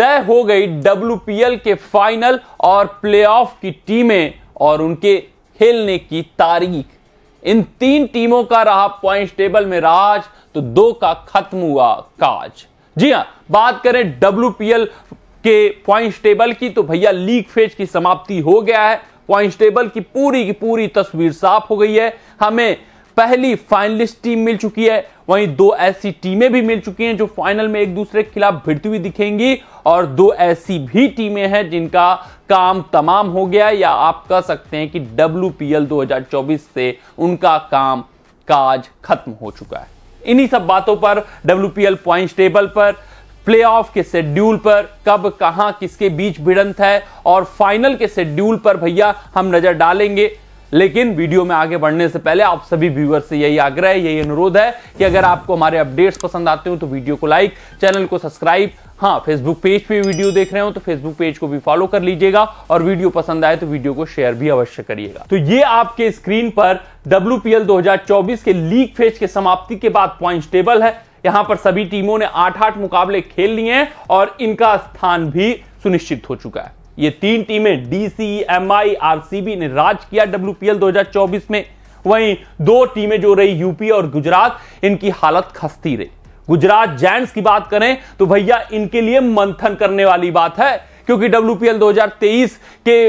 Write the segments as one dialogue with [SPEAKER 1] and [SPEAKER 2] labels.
[SPEAKER 1] तय हो गई डब्ल्यू के फाइनल और प्लेऑफ की टीमें और उनके खेलने की तारीख इन तीन टीमों का रहा पॉइंट टेबल में राज तो दो का खत्म हुआ काज जी हां बात करें डब्ल्यू के पॉइंट टेबल की तो भैया लीग फेज की समाप्ति हो गया है पॉइंट टेबल की पूरी की पूरी तस्वीर साफ हो गई है हमें पहली फाइनलिस्ट टीम मिल चुकी है वहीं दो ऐसी टीमें भी मिल चुकी हैं जो फाइनल में एक दूसरे के खिलाफ भिड़ती हुई दिखेंगी और दो ऐसी भी टीमें हैं जिनका काम तमाम हो गया या आप कह सकते हैं कि डब्ल्यू 2024 से उनका काम काज खत्म हो चुका है इन्हीं सब बातों पर डब्ल्यू पॉइंट टेबल पर प्लेऑफ के शेड्यूल पर कब कहां किसके बीच भिड़ंत है और फाइनल के शेड्यूल पर भैया हम नजर डालेंगे लेकिन वीडियो में आगे बढ़ने से पहले आप सभी व्यूवर्स से यही आग्रह है यही अनुरोध है कि अगर आपको हमारे अपडेट्स पसंद आते हो तो वीडियो को लाइक चैनल को सब्सक्राइब हाँ फेसबुक पेज पे वीडियो देख रहे हो तो फेसबुक पेज को भी फॉलो कर लीजिएगा और वीडियो पसंद आए तो वीडियो को शेयर भी अवश्य करिएगा तो ये आपके स्क्रीन पर डब्ल्यू 2024 के लीग फेज के समाप्ति के बाद पॉइंट टेबल है यहां पर सभी टीमों ने आठ आठ मुकाबले खेल लिए हैं और इनका स्थान भी सुनिश्चित हो चुका है ये तीन टीमें डीसी एम आई आरसीबी ने राज किया डब्ल्यूपीएल 2024 में वहीं दो टीमें जो रही यूपी और गुजरात इनकी हालत खस्ती रही गुजरात जैंट्स की बात करें तो भैया इनके लिए मंथन करने वाली बात है क्योंकि डब्ल्यूपीएल 2023 के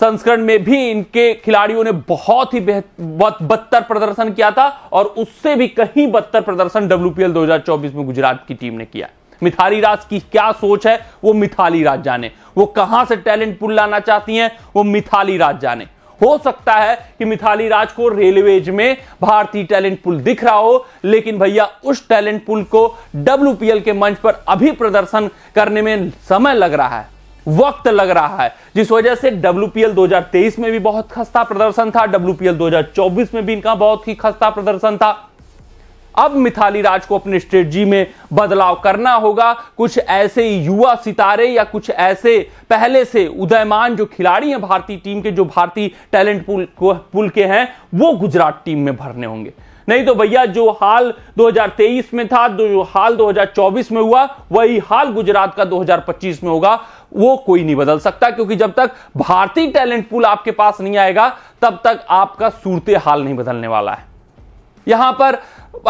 [SPEAKER 1] संस्करण में भी इनके खिलाड़ियों ने बहुत ही बदतर प्रदर्शन किया था और उससे भी कहीं बदतर प्रदर्शन डब्ल्यूपीएल 2024 में गुजरात की टीम ने किया मिथाली राज की क्या सोच है वो मिथाली राज जाने वो कहां से टैलेंट पुल लाना चाहती हैं वो मिथाली राज जाने हो सकता है कि मिथाली राज को रेलवेज में भारतीय टैलेंट पुल दिख रहा हो लेकिन भैया उस टैलेंट पुल को डब्ल्यू के मंच पर अभी प्रदर्शन करने में समय लग रहा है वक्त लग रहा है जिस वजह से डब्ल्यूपीएल 2023 में भी बहुत खस्ता प्रदर्शन था डब्ल्यू 2024 में भी इनका बहुत ही खस्ता प्रदर्शन था अब मिथाली राज को अपने स्ट्रेटजी में बदलाव करना होगा कुछ ऐसे युवा सितारे या कुछ ऐसे पहले से उदयमान जो खिलाड़ी हैं भारतीय टीम के जो भारतीय टैलेंट पुल पुल के हैं वो गुजरात टीम में भरने होंगे नहीं तो भैया जो हाल 2023 में था जो हाल 2024 में हुआ वही हाल गुजरात का 2025 में होगा वो कोई नहीं बदल सकता क्योंकि जब तक भारतीय टैलेंट पुल आपके पास नहीं आएगा तब तक आपका सूरत हाल नहीं बदलने वाला है यहां पर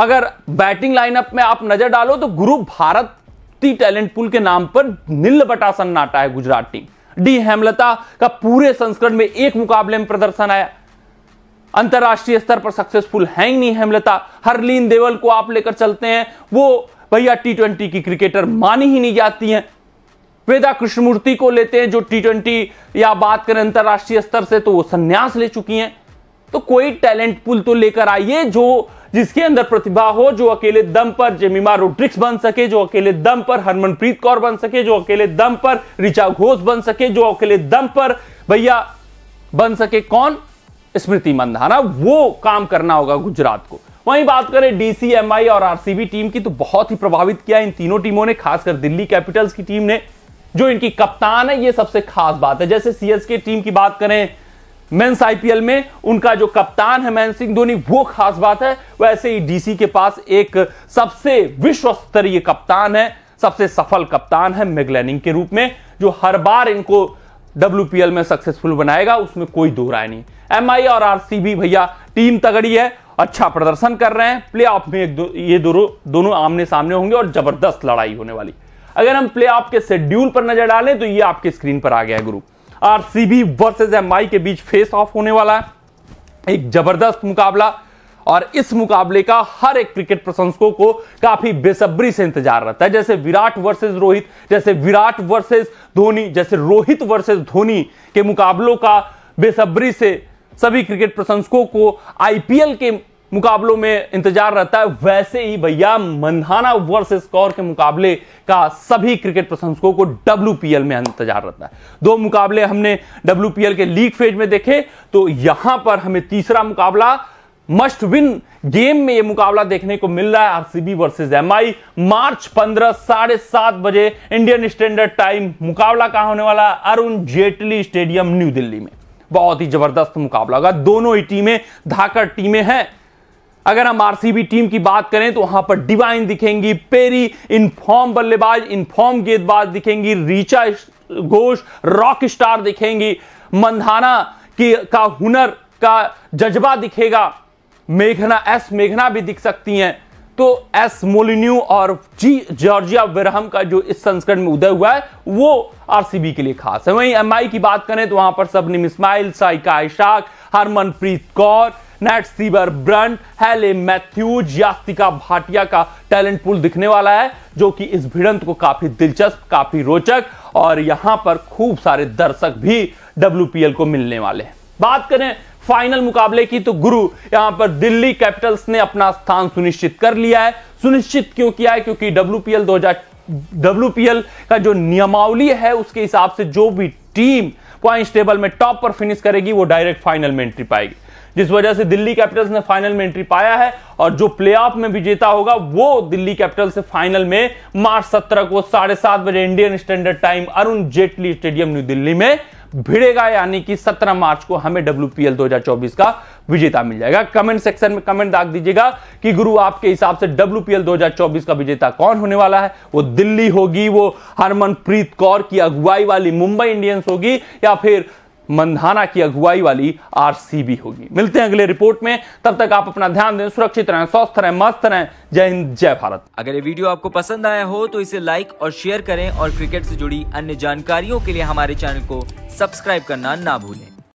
[SPEAKER 1] अगर बैटिंग लाइनअप में आप नजर डालो तो गुरु भारत टैलेंट पुल के नाम पर नील बटा सन्नाटा है गुजरात टीम डी हेमलता का पूरे संस्करण में एक मुकाबले में प्रदर्शन आया अंतर्राष्ट्रीय स्तर पर सक्सेसफुल है ही नहीं हेमलता हरलीन देवल को आप लेकर चलते हैं वो भैया टी ट्वेंटी की क्रिकेटर मानी ही नहीं जाती हैं वेदा कृष्णमूर्ति को लेते हैं जो टी ट्वेंटी या बात करें अंतर्राष्ट्रीय स्तर से तो वो संन्यास ले चुकी हैं तो कोई टैलेंट पुल तो लेकर आइए जो जिसके अंदर प्रतिभा हो जो अकेले दम पर जेमिमा रोड्रिक्स बन सके जो अकेले दम पर हरमनप्रीत कौर बन सके जो अकेले दम पर ऋचा घोष बन सके जो अकेले दम पर भैया बन सके कौन स्मृति मंदाना वो काम करना होगा गुजरात को वहीं बात करें डीसीएमआई और आरसीबी टीम की तो बहुत ही प्रभावित किया इन तीनों टीमों ने खासकर दिल्ली कैपिटल्स की टीम ने जो इनकी कप्तान है ये सबसे खास बात है जैसे सीएसके टीम की बात करें मेंस आईपीएल में उनका जो कप्तान है महेंद्र सिंह धोनी वो खास बात है वैसे ही डीसी के पास एक सबसे विश्व स्तरीय कप्तान है सबसे सफल कप्तान है मेगलैनिंग के रूप में जो हर बार इनको डब्ल्यू में सक्सेसफुल बनाएगा उसमें कोई दो राय नहीं एम और आर भैया टीम तगड़ी है अच्छा प्रदर्शन कर रहे हैं प्ले ऑफ में एक दो, ये दोनों दोनों आमने सामने होंगे और जबरदस्त लड़ाई होने वाली अगर हम प्ले ऑफ के शेड्यूल पर नजर डालें तो ये आपके स्क्रीन पर आ गया है ग्रुप आरसीबी वर्सेस एमआई के बीच फेस ऑफ होने वाला है एक जबरदस्त मुकाबला और इस मुकाबले का हर एक क्रिकेट प्रशंसकों को काफी बेसब्री से इंतजार रहता है जैसे विराट वर्सेस रोहित जैसे विराट वर्सेस धोनी जैसे रोहित वर्सेस धोनी के मुकाबलों का बेसब्री से सभी क्रिकेट प्रशंसकों को आईपीएल के मुकाबलों में इंतजार रहता है वैसे ही भैया मंधाना वर्सेस कौर के मुकाबले का सभी क्रिकेट प्रशंसकों को डब्ल्यू में इंतजार रहता है दो मुकाबले हमने डब्ल्यू के लीग फेज में देखे तो यहां पर हमें तीसरा मुकाबला मस्ट विन गेम में यह मुकाबला देखने को मिल रहा है आरसीबी वर्सेस एमआई मार्च पंद्रह साढ़े सात बजे इंडियन स्टैंडर्ड टाइम मुकाबला कहा होने वाला अरुण जेटली स्टेडियम न्यू दिल्ली में बहुत ही जबरदस्त मुकाबला होगा दोनों ही टीमें धाकर टीमें हैं अगर हम आरसीबी टीम की बात करें तो वहां पर डिवाइन दिखेंगी पेरी इन फॉर्म बल्लेबाज इन फॉर्म गेंदबाज दिखेंगी रिचा घोष रॉक स्टार दिखेंगी मंधाना की का हुनर का जज्बा दिखेगा मेघना एस मेघना भी दिख सकती हैं तो एस मोलिन्यू और जी जॉर्जिया विरहम का जो इस संस्करण में उदय हुआ है वो आरसीबी के लिए खास है वहीं एमआई की बात करें तो वहां पर Shabnim Ismail Saika Ishaque Harmanpreet Kaur Nat Sciver Brunt Hayley Matthews Yastika Bhatia का टैलेंट पुल दिखने वाला है जो कि इस भिड़ंत को काफी दिलचस्प काफी रोचक और यहां पर खूब सारे दर्शक भी डब्ल्यू को मिलने वाले हैं बात करें फाइनल मुकाबले की तो गुरु यहां पर दिल्ली कैपिटल्स ने अपना स्थान सुनिश्चित कर लिया है सुनिश्चित क्यों किया है क्योंकि डब्ल्यू डब्ल्यू पी एल का जो नियमावली है उसके हिसाब से जो भी टीम पॉइंट टेबल में टॉप पर फिनिश करेगी वो डायरेक्ट फाइनल में एंट्री पाएगी जिस वजह से दिल्ली कैपिटल्स ने फाइनल में एंट्री पाया है और जो प्लेऑफ में विजेता होगा वो दिल्ली कैपिटल से फाइनल में मार्च सत्रह को साढ़े सात बजे Indian standard time Arun Jaitley stadium New Delhi में भिड़ेगा यानी कि 17 मार्च को हमें डब्ल्यूपीएल 2024 का विजेता मिल जाएगा कमेंट सेक्शन में कमेंट दाग दीजिएगा कि गुरु आपके हिसाब से डब्ल्यू 2024 का विजेता कौन होने वाला है वो दिल्ली होगी वो हरमनप्रीत कौर की अगुवाई वाली मुंबई इंडियंस होगी या फिर मंधाना की अगुवाई वाली आरसीबी होगी मिलते हैं अगले रिपोर्ट में तब तक आप अपना ध्यान दें सुरक्षित रहें स्वस्थ रहें मस्त रहें जय हिंद जय भारत अगर ये वीडियो आपको पसंद आया हो तो इसे लाइक और शेयर करें और क्रिकेट से जुड़ी अन्य जानकारियों के लिए हमारे चैनल को सब्सक्राइब करना ना भूलें